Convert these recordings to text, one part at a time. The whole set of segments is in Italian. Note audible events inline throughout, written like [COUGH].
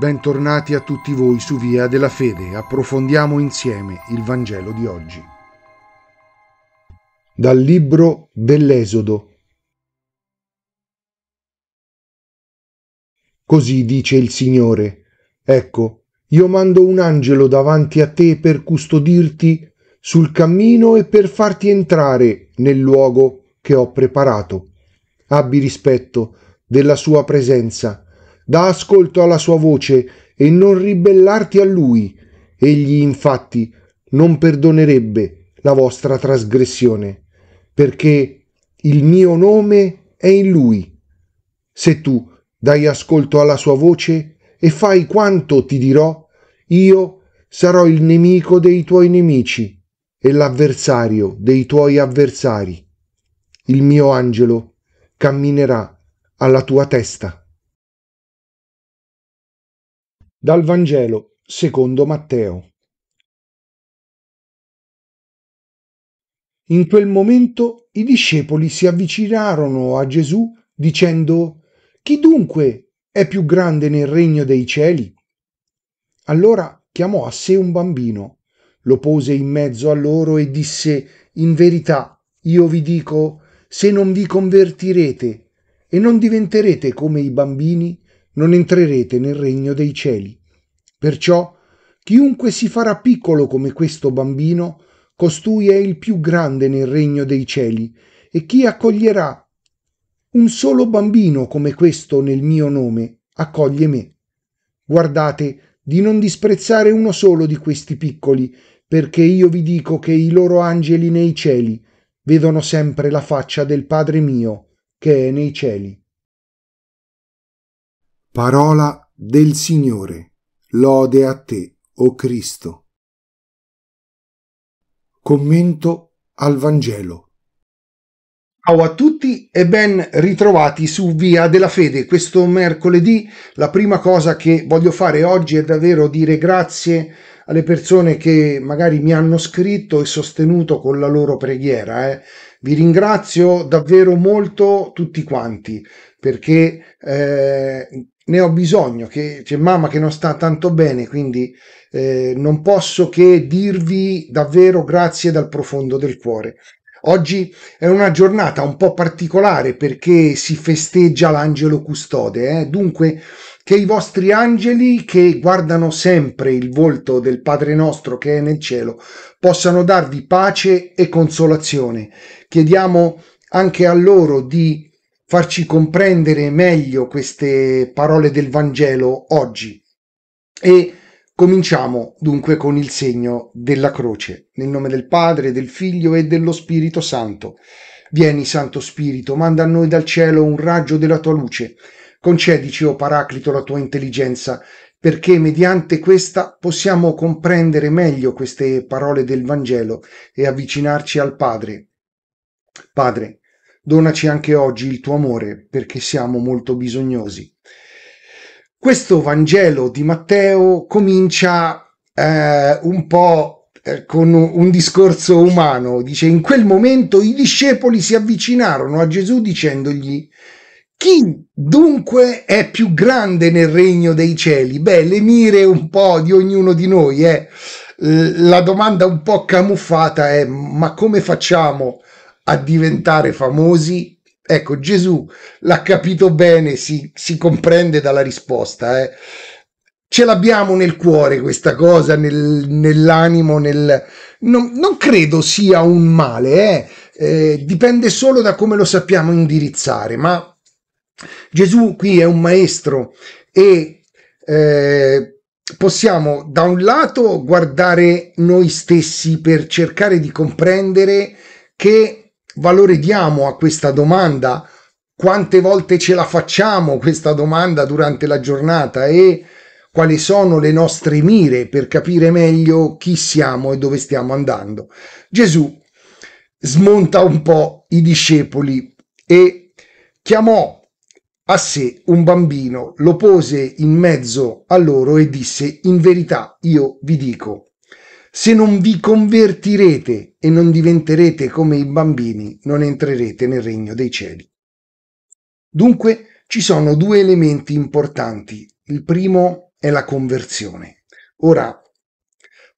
Bentornati a tutti voi su Via della Fede, approfondiamo insieme il Vangelo di oggi. Dal Libro dell'Esodo Così dice il Signore, ecco, io mando un angelo davanti a te per custodirti sul cammino e per farti entrare nel luogo che ho preparato. Abbi rispetto della sua presenza, da ascolto alla sua voce e non ribellarti a lui. Egli infatti non perdonerebbe la vostra trasgressione, perché il mio nome è in lui. Se tu dai ascolto alla sua voce e fai quanto ti dirò, io sarò il nemico dei tuoi nemici e l'avversario dei tuoi avversari. Il mio angelo camminerà alla tua testa. Dal Vangelo secondo Matteo. In quel momento i discepoli si avvicinarono a Gesù dicendo, Chi dunque è più grande nel regno dei cieli? Allora chiamò a sé un bambino, lo pose in mezzo a loro e disse, In verità, io vi dico, se non vi convertirete e non diventerete come i bambini, non entrerete nel regno dei cieli. Perciò chiunque si farà piccolo come questo bambino, costui è il più grande nel regno dei cieli, e chi accoglierà un solo bambino come questo nel mio nome, accoglie me. Guardate di non disprezzare uno solo di questi piccoli, perché io vi dico che i loro angeli nei cieli vedono sempre la faccia del Padre mio che è nei cieli. Parola del Signore, lode a te, o Cristo. Commento al Vangelo. Ciao a tutti e ben ritrovati su Via della Fede. Questo mercoledì la prima cosa che voglio fare oggi è davvero dire grazie alle persone che magari mi hanno scritto e sostenuto con la loro preghiera. Eh. Vi ringrazio davvero molto tutti quanti perché eh, ne ho bisogno, che c'è mamma che non sta tanto bene, quindi eh, non posso che dirvi davvero grazie dal profondo del cuore. Oggi è una giornata un po' particolare perché si festeggia l'angelo custode, eh? dunque che i vostri angeli che guardano sempre il volto del Padre nostro che è nel cielo possano darvi pace e consolazione. Chiediamo anche a loro di farci comprendere meglio queste parole del Vangelo oggi. E cominciamo dunque con il segno della croce, nel nome del Padre, del Figlio e dello Spirito Santo. Vieni, Santo Spirito, manda a noi dal cielo un raggio della tua luce. Concedici, o oh Paraclito, la tua intelligenza, perché mediante questa possiamo comprendere meglio queste parole del Vangelo e avvicinarci al Padre. Padre, Donaci anche oggi il tuo amore, perché siamo molto bisognosi. Questo Vangelo di Matteo comincia eh, un po' eh, con un discorso umano. Dice, in quel momento i discepoli si avvicinarono a Gesù dicendogli, chi dunque è più grande nel regno dei cieli? Beh, le mire un po' di ognuno di noi, eh. La domanda un po' camuffata è, ma come facciamo a diventare famosi? Ecco, Gesù l'ha capito bene, si, si comprende dalla risposta. Eh. Ce l'abbiamo nel cuore questa cosa, nel, nell'animo, nel... Non, non, credo sia un male, eh. Eh, dipende solo da come lo sappiamo indirizzare, ma Gesù qui è un maestro e eh, possiamo da un lato guardare noi stessi per cercare di comprendere che valore diamo a questa domanda? Quante volte ce la facciamo questa domanda durante la giornata e quali sono le nostre mire per capire meglio chi siamo e dove stiamo andando? Gesù smonta un po' i discepoli e chiamò a sé un bambino, lo pose in mezzo a loro e disse, in verità io vi dico, se non vi convertirete e non diventerete come i bambini, non entrerete nel regno dei cieli. Dunque ci sono due elementi importanti. Il primo è la conversione. Ora,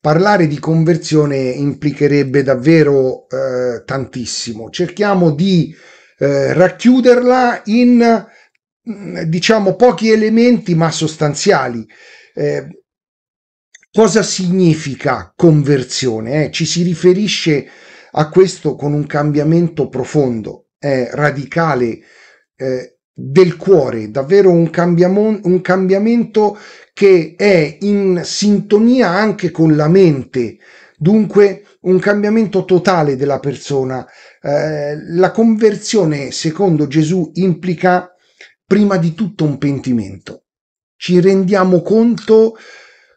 parlare di conversione implicherebbe davvero eh, tantissimo. Cerchiamo di eh, racchiuderla in, mm, diciamo, pochi elementi ma sostanziali. Eh, Cosa significa conversione? Eh, ci si riferisce a questo con un cambiamento profondo, eh, radicale, eh, del cuore, davvero un, un cambiamento che è in sintonia anche con la mente, dunque un cambiamento totale della persona. Eh, la conversione, secondo Gesù, implica prima di tutto un pentimento. Ci rendiamo conto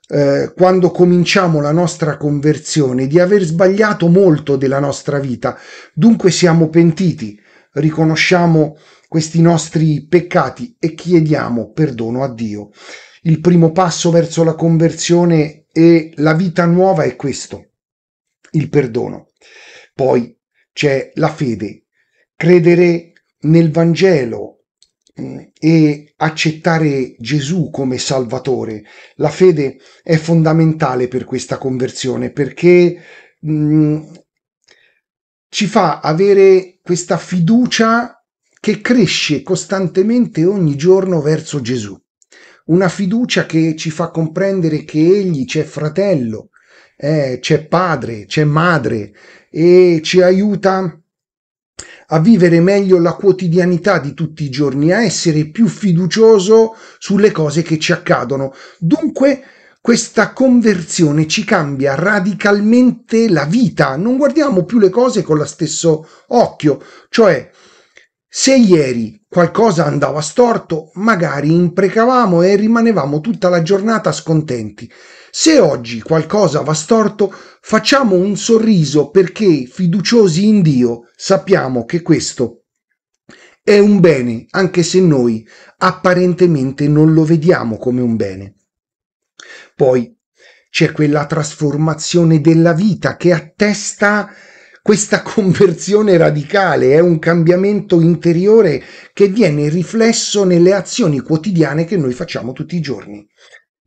eh, quando cominciamo la nostra conversione di aver sbagliato molto della nostra vita, dunque siamo pentiti, riconosciamo questi nostri peccati e chiediamo perdono a Dio. Il primo passo verso la conversione e la vita nuova è questo, il perdono. Poi c'è la fede, credere nel Vangelo, e accettare Gesù come Salvatore. La fede è fondamentale per questa conversione perché mh, mm, ci fa avere questa fiducia che cresce costantemente ogni giorno verso Gesù. Una fiducia che ci fa comprendere che Egli c'è fratello, eh, c'è padre, c'è madre e ci aiuta a vivere meglio la quotidianità di tutti i giorni, a essere più fiducioso sulle cose che ci accadono. Dunque, questa conversione ci cambia radicalmente la vita, non guardiamo più le cose con lo stesso occhio, cioè se ieri qualcosa andava storto, magari imprecavamo e rimanevamo tutta la giornata scontenti. Se oggi qualcosa va storto, facciamo un sorriso perché, fiduciosi in Dio, sappiamo che questo è un bene, anche se noi apparentemente non lo vediamo come un bene. Poi c'è quella trasformazione della vita che attesta questa [LAUGHS] conversione radicale, è un cambiamento interiore che viene riflesso nelle azioni quotidiane che noi facciamo tutti i giorni.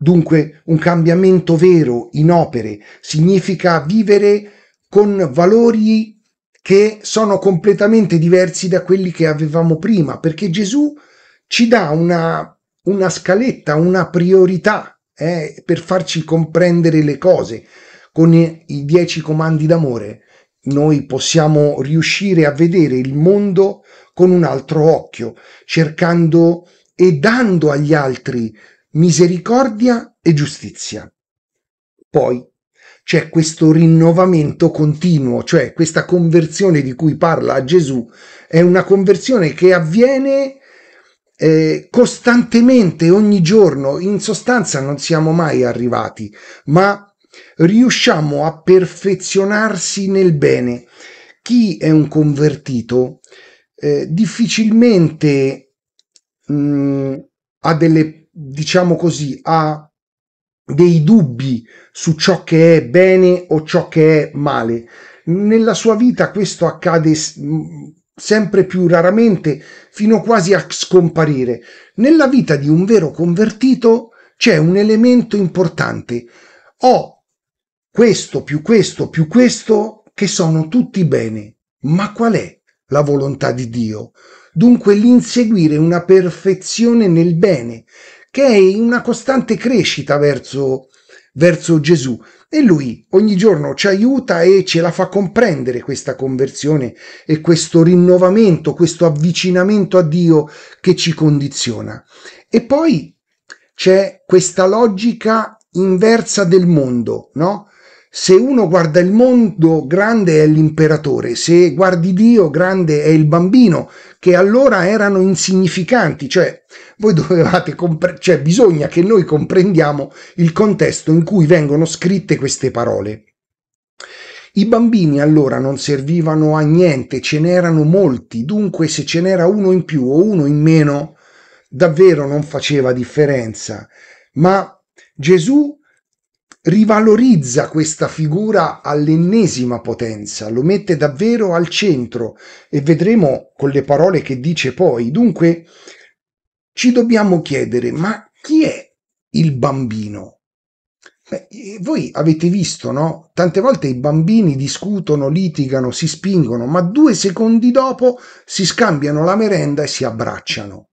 Dunque un cambiamento vero in opere significa vivere con valori che sono completamente diversi da quelli che avevamo prima, perché Gesù ci dà una, una scaletta, una priorità eh, per farci comprendere le cose. Con i dieci comandi d'amore noi possiamo riuscire a vedere il mondo con un altro occhio, cercando e dando agli altri misericordia e giustizia. Poi c'è questo rinnovamento continuo, cioè questa conversione di cui parla Gesù è una conversione che avviene eh, costantemente, ogni giorno, in sostanza non siamo mai arrivati, ma riusciamo a perfezionarsi nel bene. Chi è un convertito eh, difficilmente mh, mm, ha delle diciamo così, ha dei dubbi su ciò che è bene o ciò che è male. Nella sua vita questo accade sempre più raramente fino quasi a scomparire. Nella vita di un vero convertito c'è un elemento importante. Ho questo più questo più questo che sono tutti bene. Ma qual è la volontà di Dio? Dunque l'inseguire una perfezione nel bene, che è in una costante crescita verso, verso Gesù. E lui ogni giorno ci aiuta e ce la fa comprendere questa conversione e questo rinnovamento, questo avvicinamento a Dio che ci condiziona. E poi c'è questa logica inversa del mondo, no? se uno guarda il mondo, grande è l'imperatore, se guardi Dio, grande è il bambino, che allora erano insignificanti, cioè voi [LAUGHS] dovevate comprendere, cioè bisogna che noi comprendiamo il contesto in cui vengono scritte queste parole. I bambini allora non servivano a niente, ce n'erano molti, dunque se ce n'era uno in più o uno in meno, davvero non faceva differenza. Ma Gesù rivalorizza questa figura all'ennesima potenza, lo mette davvero al centro e vedremo con le parole che dice poi. Dunque ci dobbiamo chiedere, ma chi è il bambino? Beh, voi avete visto, no? Tante volte i bambini discutono, litigano, si spingono, ma due secondi dopo si scambiano la merenda e si abbracciano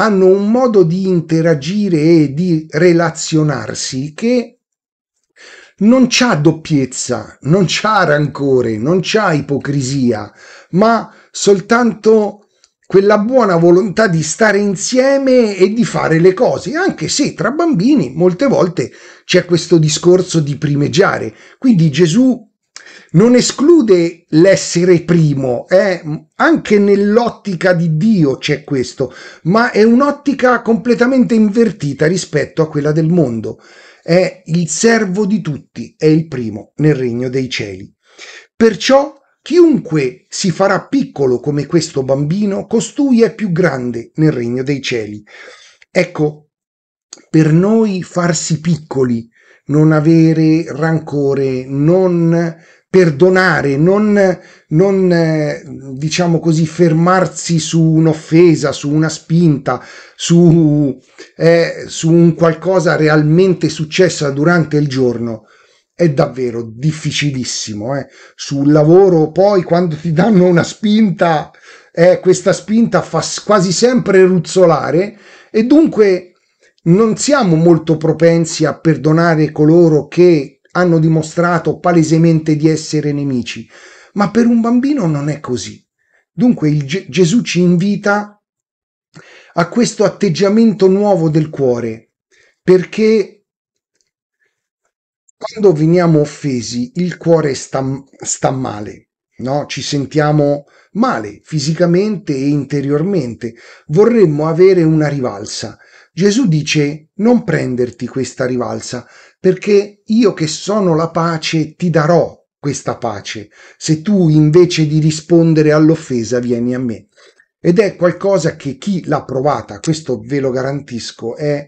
hanno un modo di interagire e di relazionarsi che non c'ha doppiezza, non c'ha rancore, non c'ha ipocrisia, ma soltanto quella buona volontà di stare insieme e di fare le cose, anche se tra bambini molte volte c'è questo discorso di primeggiare. Quindi Gesù non esclude l'essere primo, eh? anche nell'ottica di Dio c'è questo, ma è un'ottica completamente invertita rispetto a quella del mondo è il servo di tutti, è il primo nel regno dei cieli. Perciò chiunque si farà piccolo come questo bambino, costui è più grande nel regno dei cieli. Ecco, per noi farsi piccoli, non avere rancore, non perdonare, non, non eh, diciamo così fermarsi su un'offesa, su una spinta, su, eh, su un qualcosa realmente successo durante il giorno è davvero difficilissimo. Eh. Sul lavoro poi quando ti danno una spinta, eh, questa spinta fa quasi sempre ruzzolare e dunque non siamo molto propensi a perdonare coloro che hanno dimostrato palesemente di essere nemici, ma per un bambino non è così. Dunque Ge- Gesù ci invita a questo atteggiamento nuovo del cuore, perché quando veniamo offesi il cuore sta, sta male, no? ci sentiamo male fisicamente e interiormente, vorremmo avere una rivalsa. Gesù dice non prenderti questa rivalsa, perché io che sono la pace ti darò questa pace, se tu invece di rispondere all'offesa vieni a me. Ed è qualcosa che chi l'ha provata, questo ve lo garantisco, è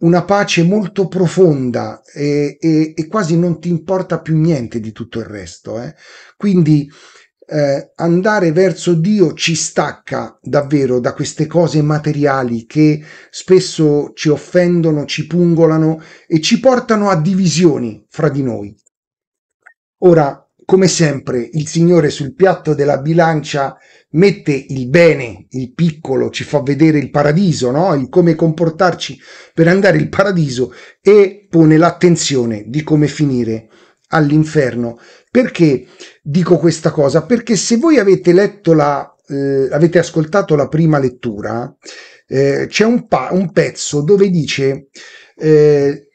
una pace molto profonda e, e, e quasi non ti importa più niente di tutto il resto. Eh? Quindi eh, andare verso Dio ci stacca davvero da queste cose materiali che spesso ci offendono, ci pungolano e ci portano a divisioni fra di noi. Ora, come sempre, il Signore sul piatto della bilancia mette il bene, il piccolo, ci fa vedere il paradiso, no? il come comportarci per andare in paradiso e pone l'attenzione di come finire all'inferno. Perché dico questa cosa? Perché se voi avete letto la, eh, avete ascoltato la prima lettura, eh, c'è un, pa- un, pezzo dove dice eh,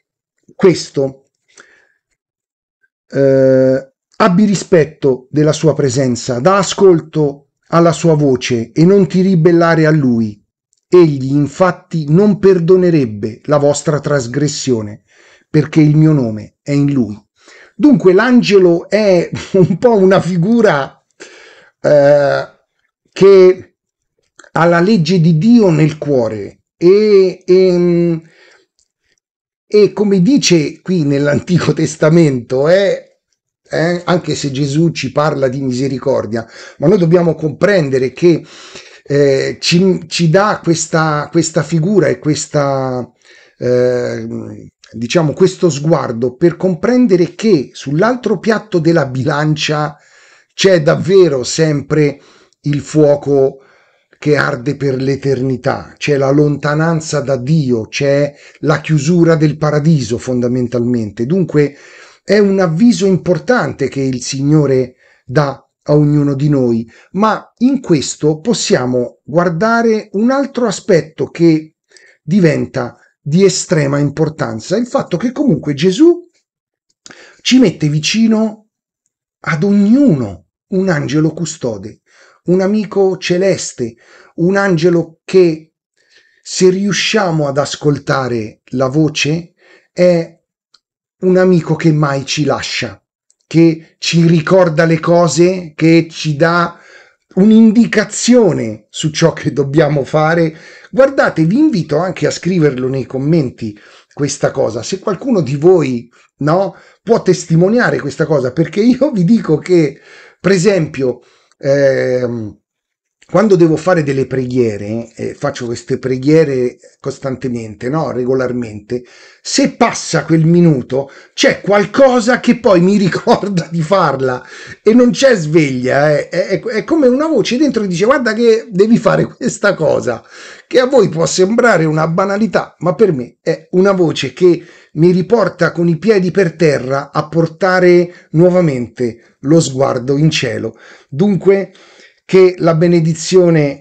questo. Eh, abbi rispetto della sua presenza, da ascolto alla sua voce e non ti ribellare a lui. Egli infatti non perdonerebbe la vostra trasgressione, perché il mio nome è in lui. Dunque l'angelo è un po' una figura eh, che ha la legge di Dio nel cuore e, e, ehm, e come dice qui nell'Antico Testamento è eh, eh, anche se Gesù ci parla di misericordia, ma noi dobbiamo comprendere che eh, ci, ci, dà questa, questa, figura e questa, eh, diciamo, questo sguardo per comprendere che sull'altro piatto della bilancia c'è davvero sempre il fuoco che arde per l'eternità, c'è la lontananza da Dio, c'è la chiusura del paradiso fondamentalmente. Dunque è un avviso importante che il Signore dà a ognuno di noi, ma in questo possiamo guardare un altro aspetto che diventa di estrema importanza il fatto che comunque Gesù ci mette vicino ad ognuno un angelo custode, un amico celeste, un angelo che se riusciamo ad ascoltare la voce è un amico che mai ci lascia, che ci ricorda le cose, che ci dà un'indicazione su ciò che dobbiamo fare Guardate, vi invito anche a scriverlo nei commenti questa cosa, se qualcuno di voi no, può testimoniare questa cosa, perché io vi dico che, per esempio, ehm, quando devo fare delle preghiere, eh, faccio queste preghiere costantemente, no? regolarmente, se passa quel minuto c'è qualcosa che poi mi [LAUGHS] ricorda di farla e non c'è sveglia, eh. è, è, è, come una voce dentro che dice guarda che devi fare [LAUGHS] questa cosa, che a voi può sembrare una banalità, ma per me è una voce che mi riporta con i piedi per terra a portare nuovamente lo sguardo in cielo. Dunque che la benedizione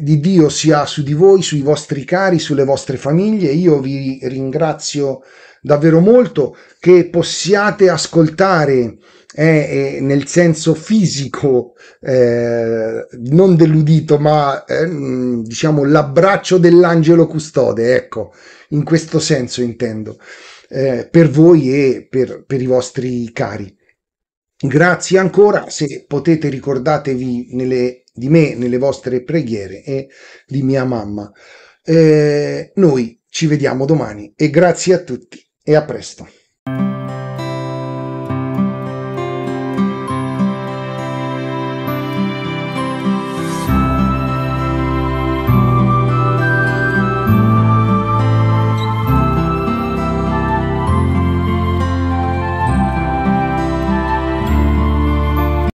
di Dio sia su di voi, sui vostri cari, sulle vostre famiglie. Io vi ringrazio davvero molto che possiate ascoltare eh, eh nel senso fisico, eh, non dell'udito, ma eh, mm, diciamo l'abbraccio dell'angelo custode, ecco, in questo senso intendo, eh, per voi e per, per i vostri cari. Grazie ancora, se potete ricordatevi nelle, di me nelle vostre preghiere e di mia mamma. Eh, noi ci vediamo domani e grazie a tutti e a presto.